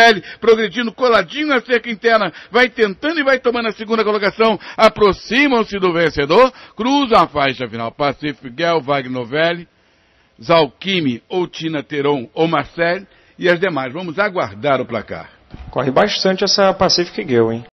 Pirelli, progredindo coladinho na cerca interna, vai tentando e vai tomando a segunda colocação, aproximam-se do vencedor, cruza a faixa final, Pacífico Gel, Vagnovelli, Zalquime, ou Tina Teron, ou Marcel, e as demais. Vamos aguardar o placar. Corre bastante essa Pacific Girl, hein?